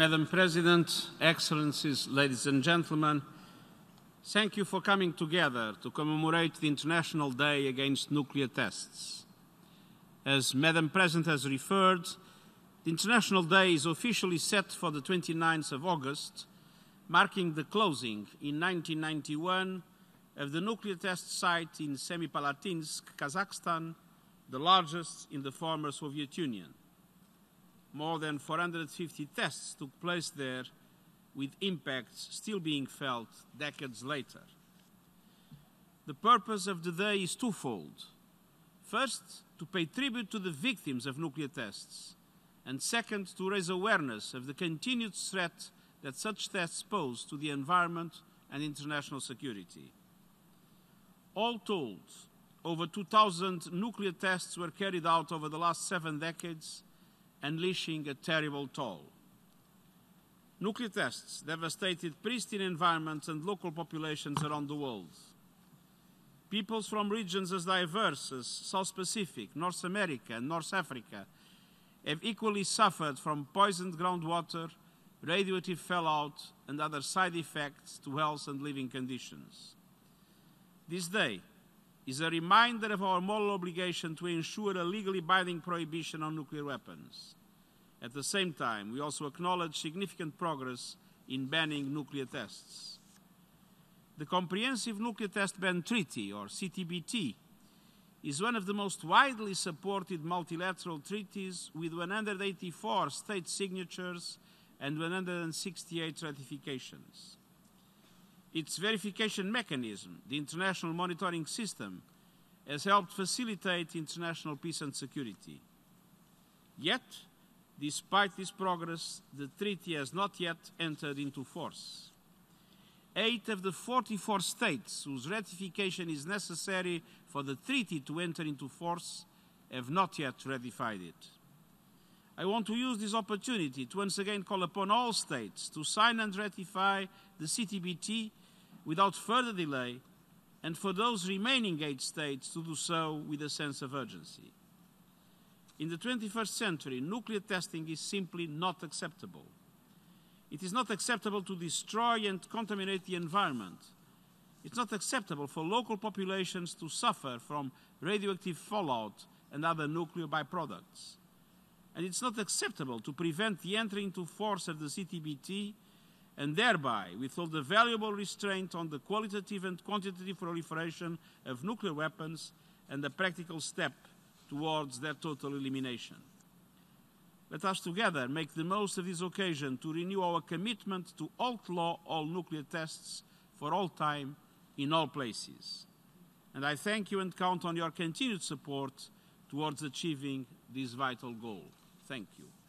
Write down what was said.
Madam President, Excellencies, ladies and gentlemen, thank you for coming together to commemorate the International Day Against Nuclear Tests. As Madam President has referred, the International Day is officially set for the 29th of August, marking the closing in 1991 of the nuclear test site in Semipalatinsk, Kazakhstan, the largest in the former Soviet Union. More than 450 tests took place there, with impacts still being felt decades later. The purpose of the day is twofold. First, to pay tribute to the victims of nuclear tests, and second, to raise awareness of the continued threat that such tests pose to the environment and international security. All told, over 2,000 nuclear tests were carried out over the last seven decades unleashing a terrible toll. Nuclear tests devastated pristine environments and local populations around the world. Peoples from regions as diverse as South Pacific, North America, and North Africa have equally suffered from poisoned groundwater, radioactive fallout, and other side effects to health and living conditions. This day, is a reminder of our moral obligation to ensure a legally binding prohibition on nuclear weapons. At the same time, we also acknowledge significant progress in banning nuclear tests. The Comprehensive Nuclear Test Ban Treaty, or CTBT, is one of the most widely supported multilateral treaties with 184 state signatures and 168 ratifications. Its verification mechanism, the International Monitoring System, has helped facilitate international peace and security. Yet, despite this progress, the treaty has not yet entered into force. Eight of the 44 states whose ratification is necessary for the treaty to enter into force have not yet ratified it. I want to use this opportunity to once again call upon all states to sign and ratify the CTBT without further delay, and for those remaining eight states to do so with a sense of urgency. In the 21st century, nuclear testing is simply not acceptable. It is not acceptable to destroy and contaminate the environment. It's not acceptable for local populations to suffer from radioactive fallout and other nuclear byproducts. And it's not acceptable to prevent the entry into force of the CTBT and thereby all the valuable restraint on the qualitative and quantitative proliferation of nuclear weapons and the practical step towards their total elimination. Let us together make the most of this occasion to renew our commitment to outlaw all nuclear tests for all time in all places. And I thank you and count on your continued support towards achieving this vital goal. Thank you.